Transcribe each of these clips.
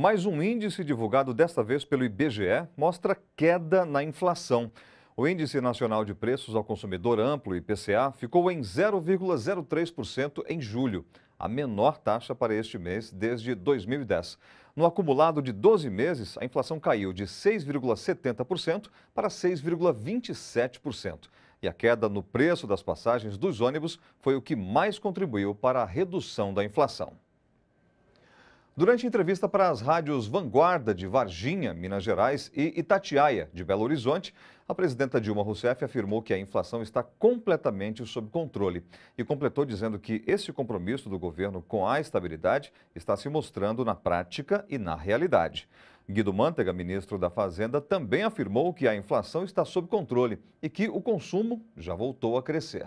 Mais um índice divulgado desta vez pelo IBGE mostra queda na inflação. O Índice Nacional de Preços ao Consumidor Amplo, IPCA, ficou em 0,03% em julho, a menor taxa para este mês desde 2010. No acumulado de 12 meses, a inflação caiu de 6,70% para 6,27%. E a queda no preço das passagens dos ônibus foi o que mais contribuiu para a redução da inflação. Durante entrevista para as rádios Vanguarda de Varginha, Minas Gerais e Itatiaia, de Belo Horizonte, a presidenta Dilma Rousseff afirmou que a inflação está completamente sob controle e completou dizendo que esse compromisso do governo com a estabilidade está se mostrando na prática e na realidade. Guido Mantega, ministro da Fazenda, também afirmou que a inflação está sob controle e que o consumo já voltou a crescer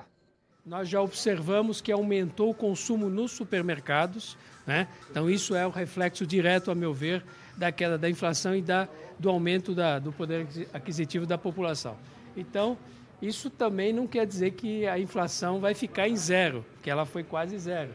nós já observamos que aumentou o consumo nos supermercados. Né? Então, isso é um reflexo direto, a meu ver, da queda da inflação e da, do aumento da, do poder aquisitivo da população. Então, isso também não quer dizer que a inflação vai ficar em zero, que ela foi quase zero.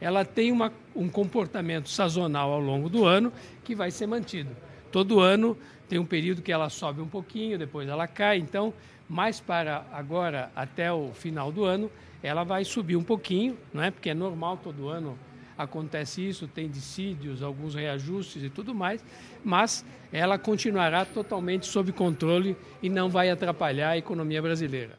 Ela tem uma, um comportamento sazonal ao longo do ano que vai ser mantido todo ano tem um período que ela sobe um pouquinho, depois ela cai. Então, mais para agora, até o final do ano, ela vai subir um pouquinho, não é? Porque é normal todo ano acontece isso, tem dissídios, alguns reajustes e tudo mais, mas ela continuará totalmente sob controle e não vai atrapalhar a economia brasileira.